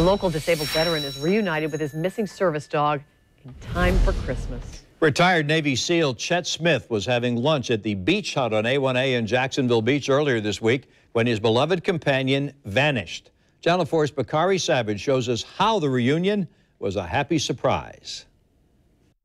A local disabled veteran is reunited with his missing service dog in time for Christmas. Retired Navy SEAL Chet Smith was having lunch at the Beach Hut on A1A in Jacksonville Beach earlier this week when his beloved companion vanished. Channel 4's Bakari Savage shows us how the reunion was a happy surprise.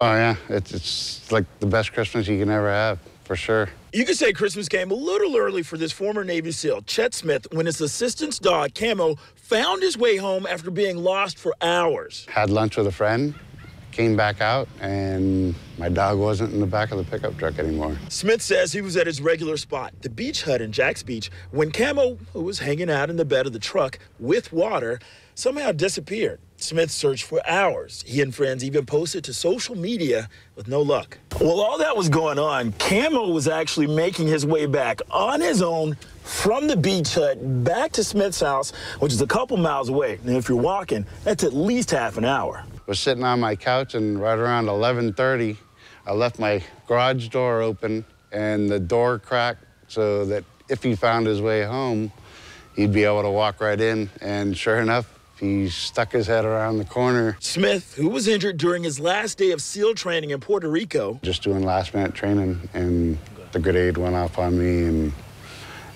Oh, yeah. It's, it's like the best Christmas you can ever have for sure. You could say Christmas came a little early for this former Navy SEAL, Chet Smith, when his assistant's dog, Camo, found his way home after being lost for hours. Had lunch with a friend, Came back out, and my dog wasn't in the back of the pickup truck anymore. Smith says he was at his regular spot, the beach hut in Jacks Beach, when Camo, who was hanging out in the bed of the truck with water, somehow disappeared. Smith searched for hours. He and friends even posted to social media with no luck. While all that was going on, Camo was actually making his way back on his own from the beach hut back to Smith's house, which is a couple miles away. Now, if you're walking, that's at least half an hour was sitting on my couch and right around 11.30, I left my garage door open and the door cracked so that if he found his way home, he'd be able to walk right in. And sure enough, he stuck his head around the corner. Smith, who was injured during his last day of SEAL training in Puerto Rico. Just doing last minute training and the grenade went off on me and,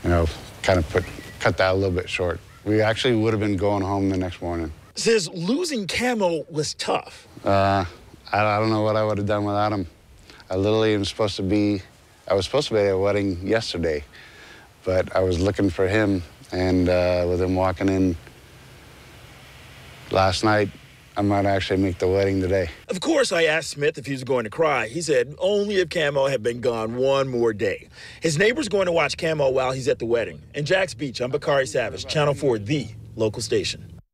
you know, kind of put, cut that a little bit short. We actually would have been going home the next morning. Says losing Camo was tough. Uh, I, I don't know what I would have done without him. I literally am supposed to be, I was supposed to be at a wedding yesterday, but I was looking for him, and uh, with him walking in last night, I might actually make the wedding today. Of course, I asked Smith if he was going to cry. He said only if Camo had been gone one more day. His neighbor's going to watch Camo while he's at the wedding. In Jack's Beach, I'm Bakari Savage, Channel 4, the local station.